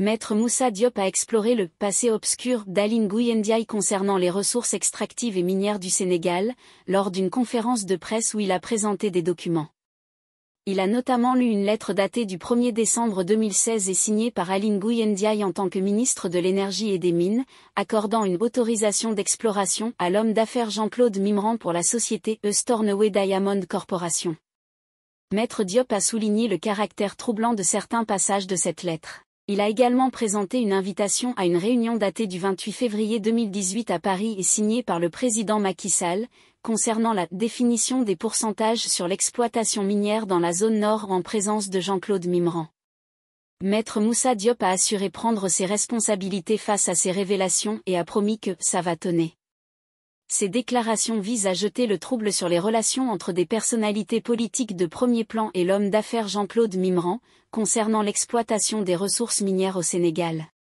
Maître Moussa Diop a exploré le passé obscur d'Aline Gouyendiaï concernant les ressources extractives et minières du Sénégal, lors d'une conférence de presse où il a présenté des documents. Il a notamment lu une lettre datée du 1er décembre 2016 et signée par Aline Gouyendiaï en tant que ministre de l'Énergie et des Mines, accordant une autorisation d'exploration à l'homme d'affaires Jean-Claude Mimran pour la société Eustorneway Diamond Corporation. Maître Diop a souligné le caractère troublant de certains passages de cette lettre. Il a également présenté une invitation à une réunion datée du 28 février 2018 à Paris et signée par le président Macky Sall, concernant la définition des pourcentages sur l'exploitation minière dans la zone nord en présence de Jean-Claude Mimran. Maître Moussa Diop a assuré prendre ses responsabilités face à ces révélations et a promis que ça va tonner ces déclarations visent à jeter le trouble sur les relations entre des personnalités politiques de premier plan et l'homme d'affaires Jean-Claude Mimran, concernant l'exploitation des ressources minières au Sénégal.